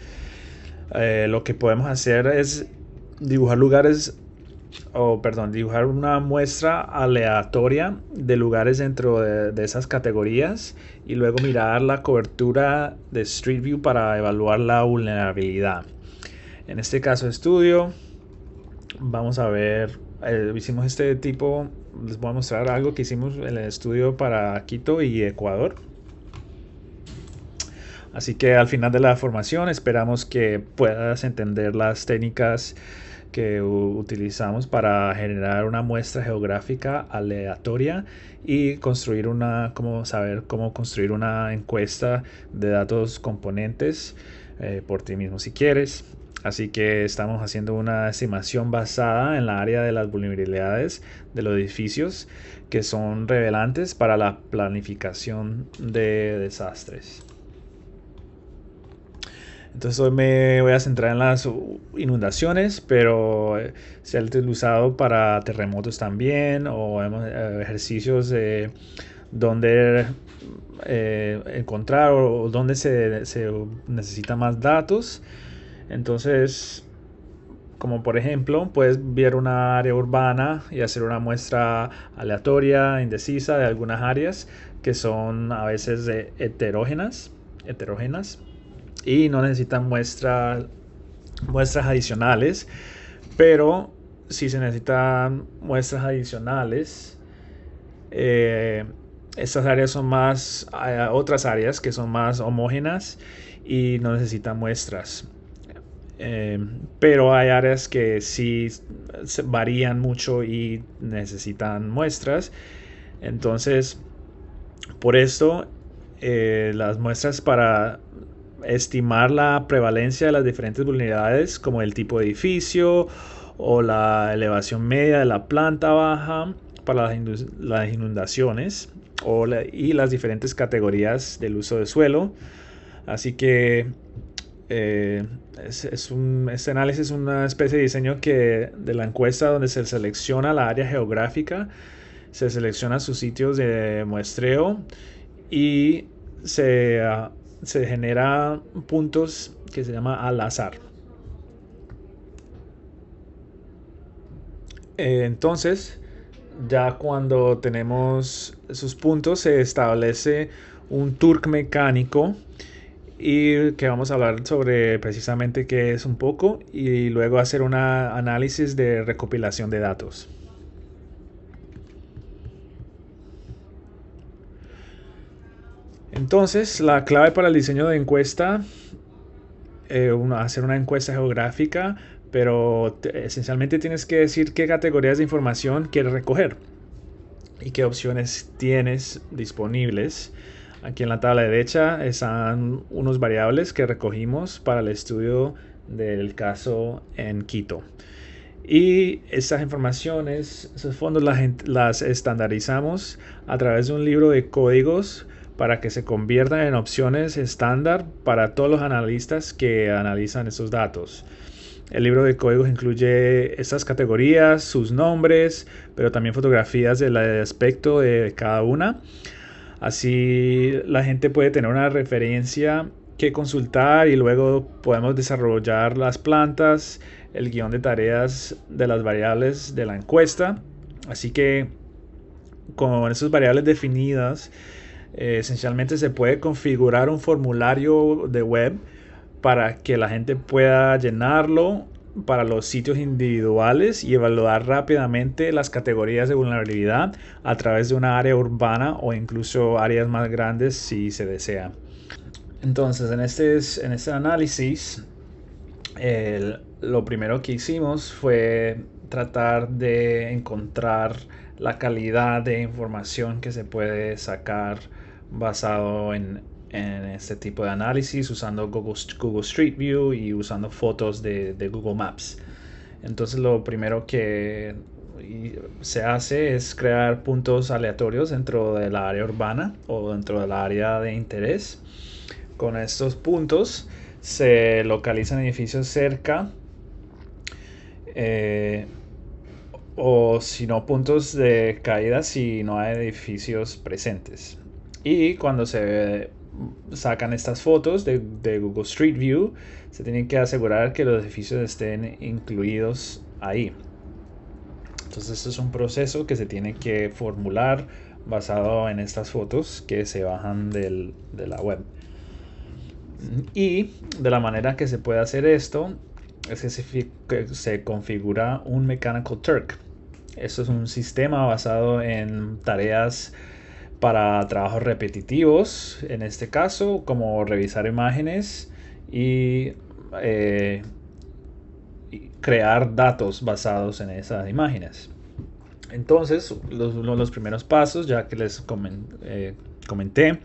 Eh, lo que podemos hacer es dibujar lugares o perdón, dibujar una muestra aleatoria de lugares dentro de, esas categorías y luego mirar la cobertura de Street View para evaluar la vulnerabilidad. En este caso estudio, vamos a ver, eh, hicimos este tipo, les voy a mostrar algo que hicimos en el estudio para Quito y Ecuador. Así que al final de la formación esperamos que puedas entender las técnicas que utilizamos para generar una muestra geográfica aleatoria y construir una, como saber cómo construir una encuesta de datos componentes eh, por ti mismo si quieres. Así que estamos haciendo una estimación basada en la área de las vulnerabilidades de los edificios que son revelantes para la planificación de desastres. Entonces hoy me voy a centrar en las inundaciones, pero eh, se ha utilizado para terremotos también o eh, ejercicios de dónde eh, encontrar o dónde se, se necesita más datos. Entonces, como por ejemplo, puedes ver una área urbana y hacer una muestra aleatoria, indecisa de algunas áreas que son a veces heterógenas y no necesitan muestra, muestras adicionales, pero si se necesitan muestras adicionales, eh, estas áreas son más, hay eh, otras áreas que son más homógenas y no necesitan muestras. Eh, pero hay áreas que sí varían mucho y necesitan muestras. Entonces, por esto, las muestras para estimar la prevalencia de las diferentes vulnerabilidades como el tipo de edificio o la elevación media de la planta baja para las inundaciones y las diferentes categorías del uso de suelo. Así que eh, es, un, este análisis es una especie de diseño que, de la encuesta donde se selecciona la área geográfica, se selecciona sus sitios de muestreo y se se genera puntos que se llama al azar. Eh, entonces, ya cuando tenemos esos puntos, se establece un turk mecánico y que vamos a hablar sobre precisamente qué es un poco y luego hacer un análisis de recopilación de datos. Entonces, la clave para el diseño de encuesta, eh, hacer una encuesta geográfica, pero esencialmente tienes que decir qué categorías de información quieres recoger y qué opciones tienes disponibles. Aquí en la tabla derecha están unos variables que recogimos para el estudio del caso en Quito. Y esas informaciones, esos fondos las estandarizamos a través de un libro de códigos para que se conviertan en opciones estándar para todos los analistas que analizan esos datos. El libro de códigos incluye estas categorías, sus nombres, pero también fotografías del aspecto de cada una. Así la gente puede tener una referencia que consultar y luego podemos desarrollar las plantas, el guión de tareas de las variables de la encuesta. Así que con esas variables definidas, eh, esencialmente se puede configurar un formulario de web para que la gente pueda llenarlo para los sitios individuales y evaluar rápidamente las categorías de vulnerabilidad a través de una área urbana o incluso áreas más grandes si se desea. Entonces, en este, en este análisis, lo primero que hicimos fue tratar de encontrar la calidad de información que se puede sacar basado en, en este tipo de análisis usando Google, Street View y usando fotos de, de, Google Maps. Entonces lo primero que se hace es crear puntos aleatorios dentro del área urbana o dentro del área de interés. Con estos puntos se localizan edificios cerca eh, o si no puntos de caída si no hay edificios presentes. Y cuando se sacan estas fotos de, Google Street View, se tienen que asegurar que los edificios estén incluidos ahí. Entonces esto es un proceso que se tiene que formular basado en estas fotos que se bajan de la web. Y de la manera que se puede hacer esto es que se, que se configura un Mechanical Turk. Esto es un sistema basado en tareas para trabajos repetitivos, en este caso, como revisar imágenes y eh, crear datos basados en esas imágenes. Entonces, los, los primeros pasos, ya que les eh, comenté,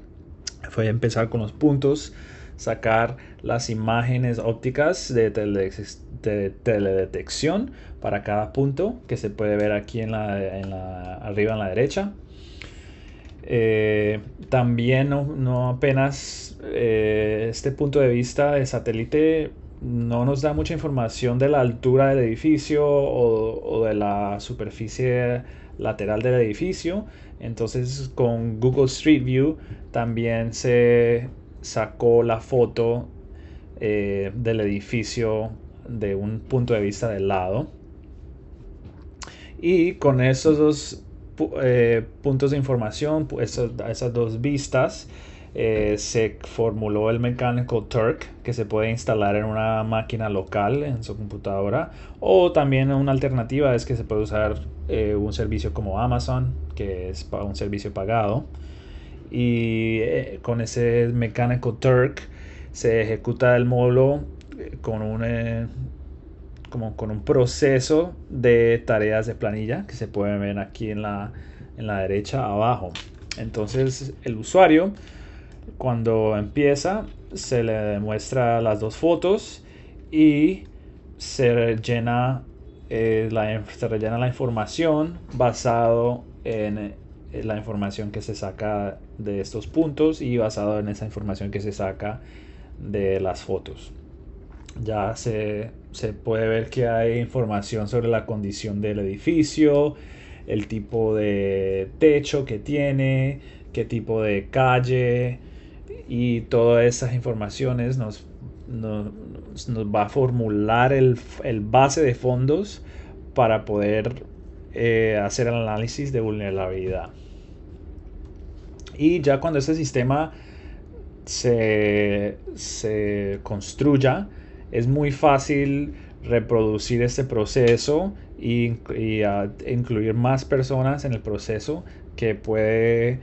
fue empezar con los puntos, sacar las imágenes ópticas de, teledetección para cada punto que se puede ver aquí en en la, arriba en la derecha eh, también no, apenas eh, este punto de vista de satélite no nos da mucha información de la altura del edificio o, de la superficie lateral del edificio. Entonces con Google Street View también se sacó la foto eh, del edificio de un punto de vista del lado. Y con esos dos eh, puntos de información, esas, esas dos vistas, eh, se formuló el mecánico Turk que se puede instalar en una máquina local en su computadora o también una alternativa es que se puede usar eh, un servicio como Amazon que es un servicio pagado y con ese mecánico Turk se ejecuta el módulo con un como con un proceso de tareas de planilla que se pueden ver aquí en la, en la derecha abajo. Entonces el usuario cuando empieza se le muestra las dos fotos y se llena eh, se rellena la información basado en eh, la información que se saca de estos puntos y basado en esa información que se saca de las fotos ya se, puede ver que hay información sobre la condición del edificio, el tipo de techo que tiene, qué tipo de calle y todas esas informaciones nos, va a formular el, base de fondos para poder eh, hacer el análisis de vulnerabilidad. Y ya cuando ese sistema se construya, es muy fácil reproducir este proceso y, ah, incluir más personas en el proceso que puede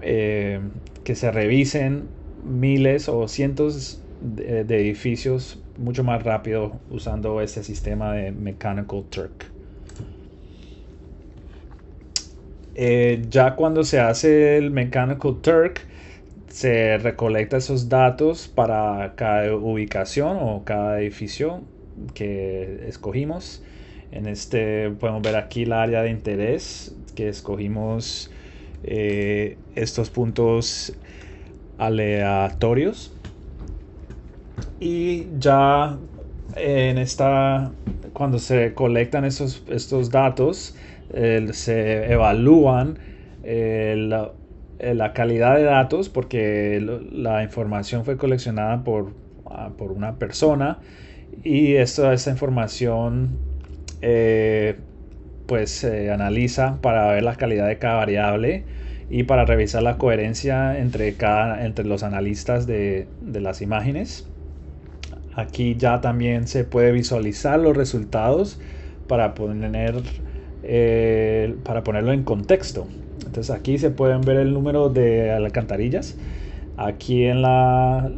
eh, que se revisen miles o cientos de, edificios mucho más rápido usando este sistema de Mechanical Turk. Eh, ya cuando se hace el Mechanical Turk, se recolecta esos datos para cada ubicación o cada edificio que escogimos. En este podemos ver aquí el área de interés que escogimos eh, estos puntos aleatorios. Y ya en esta, cuando se colectan estos, estos datos, eh, se evalúan eh, eh, la calidad de datos, porque la información fue coleccionada por, ah, por una persona y esta, información eh, pues se analiza para ver la calidad de cada variable y para revisar la coherencia entre, entre los analistas de, las imágenes. Aquí ya también se puede visualizar los resultados para, eh, para ponerlo en contexto. Entonces aquí se pueden ver el número de alcantarillas. Aquí en las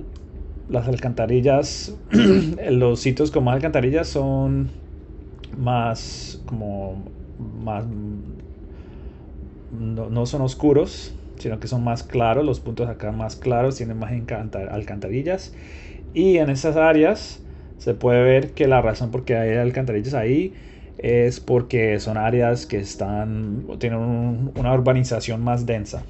alcantarillas, [clears throat] los sitios con más alcantarillas son más como más no, no, son oscuros, sino que son más claros, los puntos acá más claros, tienen más alcantarillas. Y en esas áreas se puede ver que la razón por qué hay alcantarillas ahí es porque son áreas que están, tienen una urbanización más densa.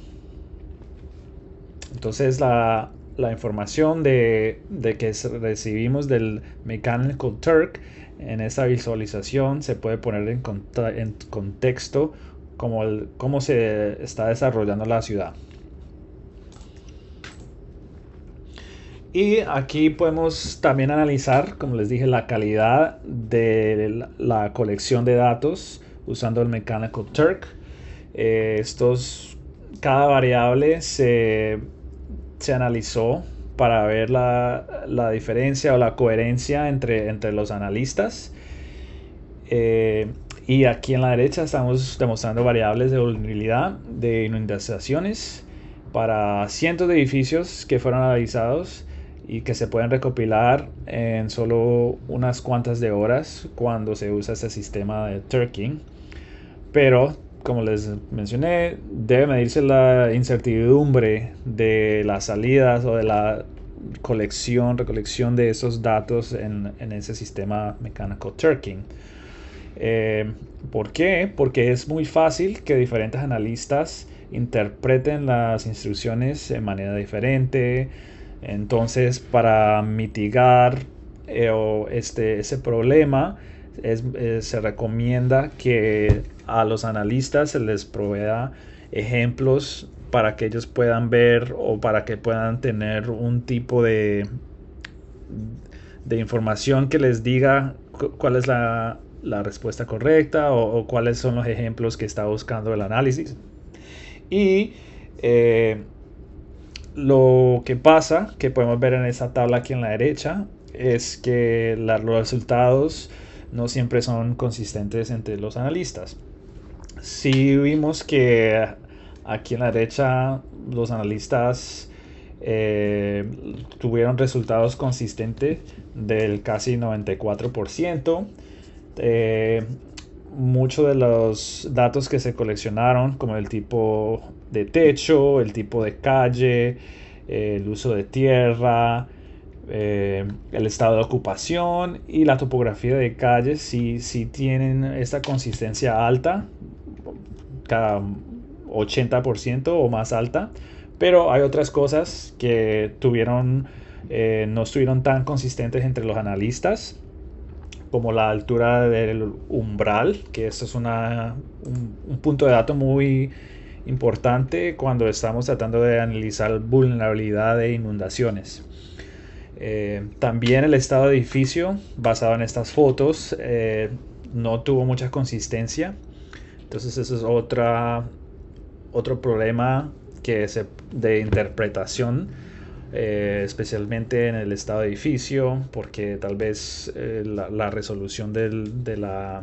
Entonces la, información de, que recibimos del Mechanical Turk en esta visualización se puede poner en, en contexto como el, cómo se está desarrollando la ciudad. Y aquí podemos también analizar, como les dije, la calidad de la colección de datos usando el Mechanical Turk. Eh, estos, cada variable se, analizó para ver la, diferencia o la coherencia entre, entre los analistas. Eh, y aquí en la derecha estamos demostrando variables de vulnerabilidad de inundaciones para cientos de edificios que fueron analizados y que se pueden recopilar en solo unas cuantas de horas cuando se usa este sistema de turking. Pero, como les mencioné, debe medirse la incertidumbre de las salidas o de la colección, recolección de esos datos en, ese sistema mecánico turking. Eh, ¿Por qué? Porque es muy fácil que diferentes analistas interpreten las instrucciones de manera diferente, entonces, para mitigar eh, o este, ese problema, eh, se recomienda que a los analistas se les provea ejemplos para que ellos puedan ver o para que puedan tener un tipo de, de información que les diga cuál es la, respuesta correcta o, cuáles son los ejemplos que está buscando el análisis. Y eh, lo que pasa, que podemos ver en esta tabla aquí en la derecha, es que los resultados no siempre son consistentes entre los analistas. Si vimos que aquí en la derecha los analistas eh, tuvieron resultados consistentes del casi 94%. Eh, muchos de los datos que se coleccionaron, como el tipo techo, el tipo de calle, eh, el uso de tierra, eh, el estado de ocupación y la topografía de calles, si, si tienen esta consistencia alta, cada 80% o más alta, pero hay otras cosas que tuvieron, eh, no estuvieron tan consistentes entre los analistas como la altura del umbral, que eso es un, un punto de dato muy importante cuando estamos tratando de analizar vulnerabilidad de inundaciones. Eh, también el estado de edificio, basado en estas fotos, eh, no tuvo mucha consistencia. Entonces eso es otra, otro problema que es de interpretación, eh, especialmente en el estado de edificio, porque tal vez la, la, resolución del, de la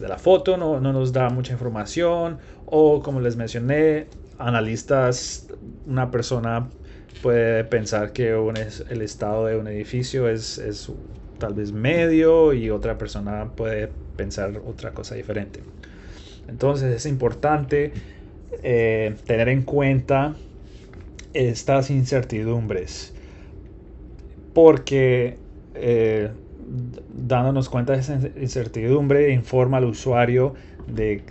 de la foto, no, nos da mucha información o como les mencioné, analistas, una persona puede pensar que un es, el estado de un edificio es, tal vez medio y otra persona puede pensar otra cosa diferente. Entonces es importante eh, tener en cuenta estas incertidumbres porque eh, dándonos cuenta de esa incertidumbre, informa al usuario de,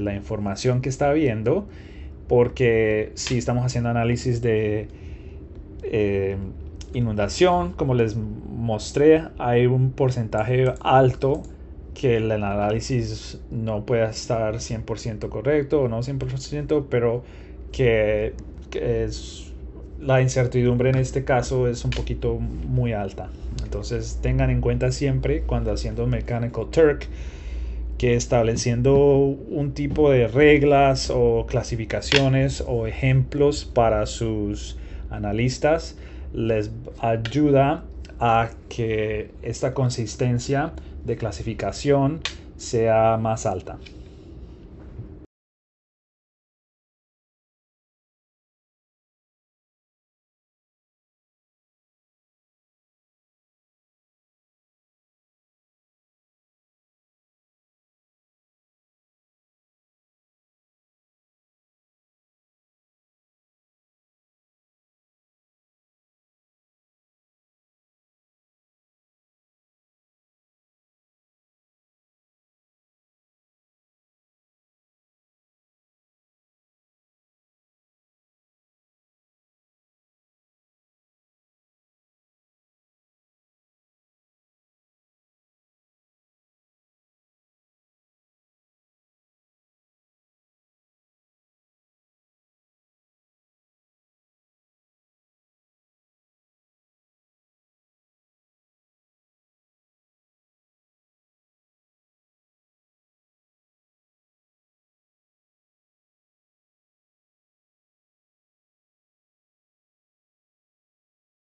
la información que está viendo, porque si estamos haciendo análisis de eh, inundación, como les mostré, hay un porcentaje alto que el análisis no puede estar 100% correcto o no 100%, pero que es la incertidumbre en este caso es un poquito muy alta. Entonces tengan en cuenta siempre cuando haciendo Mechanical Turk que estableciendo un tipo de reglas o clasificaciones o ejemplos para sus analistas les ayuda a que esta consistencia de clasificación sea más alta.